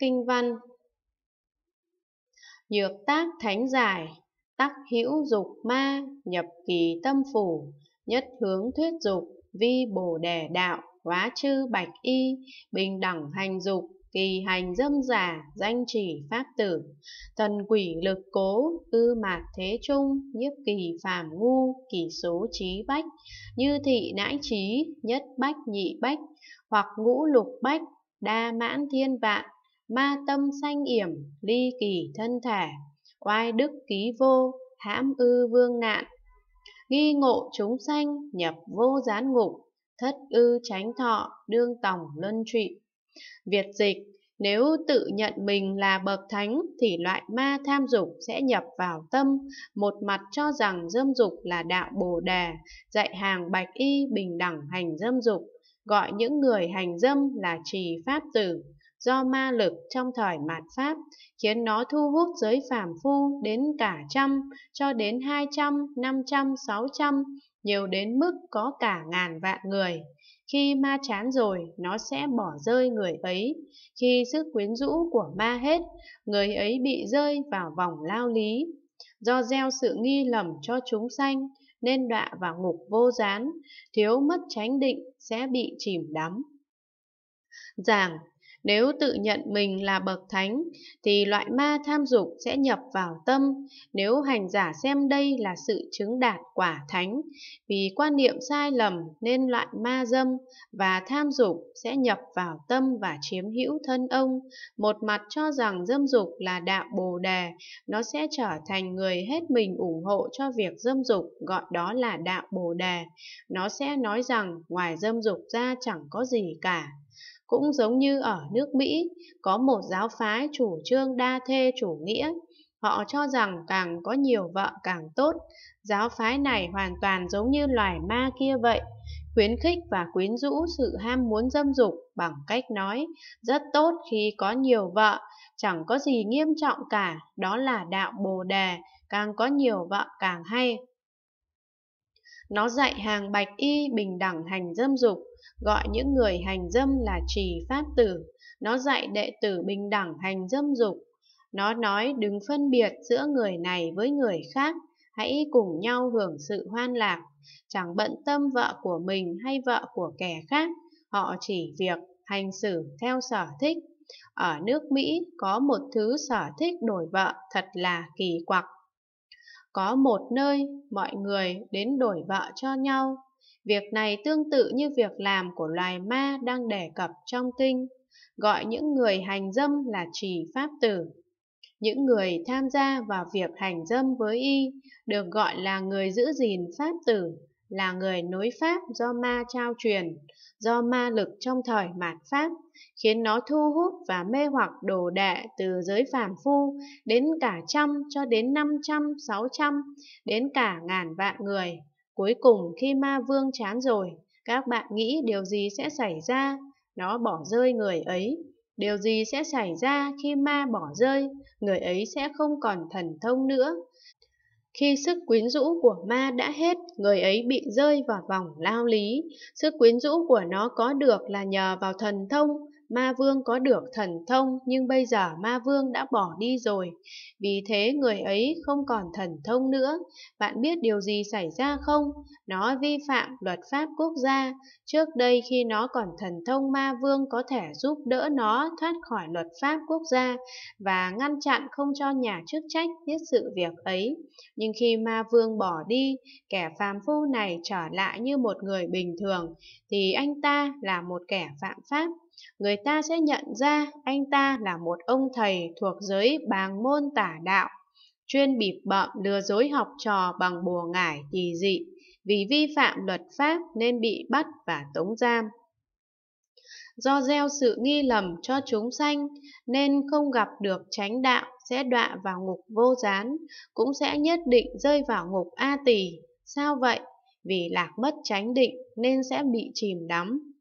Kinh văn Nhược tác thánh giải, tắc hữu dục ma, nhập kỳ tâm phủ, nhất hướng thuyết dục, vi bồ đề đạo, hóa chư bạch y, bình đẳng hành dục, kỳ hành dâm giả, danh chỉ pháp tử, thần quỷ lực cố, ư mạt thế trung, nhiếp kỳ phàm ngu, kỳ số trí bách, như thị nãi trí, nhất bách nhị bách, hoặc ngũ lục bách, đa mãn thiên vạn, ma tâm sanh yểm ly kỳ thân thể oai đức ký vô hãm ư vương nạn nghi ngộ chúng sanh nhập vô gián ngục thất ư tránh thọ đương tòng luân trụy việt dịch nếu tự nhận mình là bậc thánh thì loại ma tham dục sẽ nhập vào tâm, một mặt cho rằng dâm dục là đạo Bồ đề, dạy hàng bạch y bình đẳng hành dâm dục, gọi những người hành dâm là trì pháp tử do ma lực trong thời mạt Pháp khiến nó thu hút giới phàm phu đến cả trăm cho đến hai trăm, năm trăm, sáu trăm, nhiều đến mức có cả ngàn vạn người. Khi ma chán rồi, nó sẽ bỏ rơi người ấy. Khi sức quyến rũ của ma hết, người ấy bị rơi vào vòng lao lý. Do gieo sự nghi lầm cho chúng sanh, nên đọa vào ngục vô gián, thiếu mất chánh định sẽ bị chìm đắm. Giảng nếu tự nhận mình là bậc thánh, thì loại ma tham dục sẽ nhập vào tâm, nếu hành giả xem đây là sự chứng đạt quả thánh. Vì quan niệm sai lầm nên loại ma dâm và tham dục sẽ nhập vào tâm và chiếm hữu thân ông. Một mặt cho rằng dâm dục là đạo bồ đề, nó sẽ trở thành người hết mình ủng hộ cho việc dâm dục, gọi đó là đạo bồ đề. Nó sẽ nói rằng ngoài dâm dục ra chẳng có gì cả. Cũng giống như ở nước Mỹ, có một giáo phái chủ trương đa thê chủ nghĩa, họ cho rằng càng có nhiều vợ càng tốt. Giáo phái này hoàn toàn giống như loài ma kia vậy, khuyến khích và quyến rũ sự ham muốn dâm dục bằng cách nói rất tốt khi có nhiều vợ, chẳng có gì nghiêm trọng cả, đó là đạo Bồ đề, càng có nhiều vợ càng hay. Nó dạy hàng bạch y bình đẳng hành dâm dục, gọi những người hành dâm là trì pháp tử. Nó dạy đệ tử bình đẳng hành dâm dục. Nó nói đừng phân biệt giữa người này với người khác, hãy cùng nhau hưởng sự hoan lạc. Chẳng bận tâm vợ của mình hay vợ của kẻ khác, họ chỉ việc hành xử theo sở thích. Ở nước Mỹ có một thứ sở thích đổi vợ thật là kỳ quặc. Có một nơi mọi người đến đổi vợ cho nhau Việc này tương tự như việc làm của loài ma đang đề cập trong kinh, gọi những người hành dâm là trì pháp tử. Những người tham gia vào việc hành dâm với y được gọi là người giữ gìn pháp tử, là người nối pháp do ma trao truyền, do ma lực trong thời mạt pháp, khiến nó thu hút và mê hoặc đồ đệ từ giới phàm phu đến cả trăm cho đến năm trăm, sáu trăm, đến cả ngàn vạn người Cuối cùng khi ma vương chán rồi, các bạn nghĩ điều gì sẽ xảy ra? Nó bỏ rơi người ấy. Điều gì sẽ xảy ra khi ma bỏ rơi? Người ấy sẽ không còn thần thông nữa. Khi sức quyến rũ của ma đã hết, người ấy bị rơi vào vòng lao lý. Sức quyến rũ của nó có được là nhờ vào thần thông, Ma Vương có được thần thông nhưng bây giờ Ma Vương đã bỏ đi rồi, vì thế người ấy không còn thần thông nữa. Bạn biết điều gì xảy ra không? Nó vi phạm luật pháp quốc gia. Trước đây khi nó còn thần thông Ma Vương có thể giúp đỡ nó thoát khỏi luật pháp quốc gia và ngăn chặn không cho nhà chức trách biết sự việc ấy. Nhưng khi Ma Vương bỏ đi, kẻ phàm phu này trở lại như một người bình thường, thì anh ta là một kẻ phạm pháp người ta sẽ nhận ra anh ta là một ông thầy thuộc giới bàng môn tả đạo, chuyên bịp bợm lừa dối học trò bằng bùa ngải kỳ dị, vì vi phạm luật pháp nên bị bắt và tống giam. Do gieo sự nghi lầm cho chúng sanh nên không gặp được chánh đạo sẽ đọa vào ngục vô gián, cũng sẽ nhất định rơi vào ngục A tỳ. Sao vậy? Vì lạc mất chánh định nên sẽ bị chìm đắm